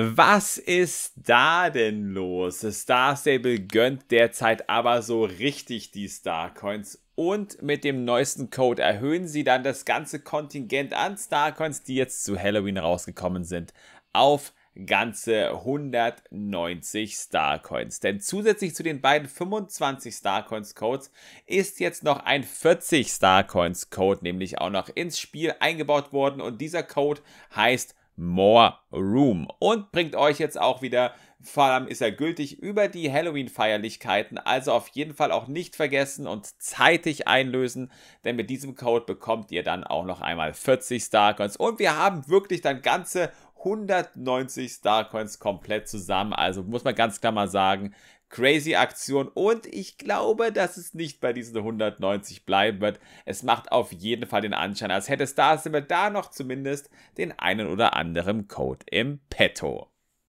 Was ist da denn los? Star Stable gönnt derzeit aber so richtig die Starcoins und mit dem neuesten Code erhöhen sie dann das ganze Kontingent an Starcoins, die jetzt zu Halloween rausgekommen sind, auf ganze 190 Starcoins. Denn zusätzlich zu den beiden 25 Starcoins Codes ist jetzt noch ein 40 Starcoins Code nämlich auch noch ins Spiel eingebaut worden und dieser Code heißt More Room und bringt euch jetzt auch wieder, vor allem ist er gültig, über die Halloween-Feierlichkeiten. Also auf jeden Fall auch nicht vergessen und zeitig einlösen, denn mit diesem Code bekommt ihr dann auch noch einmal 40 Starcoins. Und wir haben wirklich dann ganze 190 Starcoins komplett zusammen. Also muss man ganz klar mal sagen, crazy Aktion und ich glaube, dass es nicht bei diesen 190 bleiben wird. Es macht auf jeden Fall den Anschein, als hätte Star Simmer da noch zumindest den einen oder anderen Code im Petto.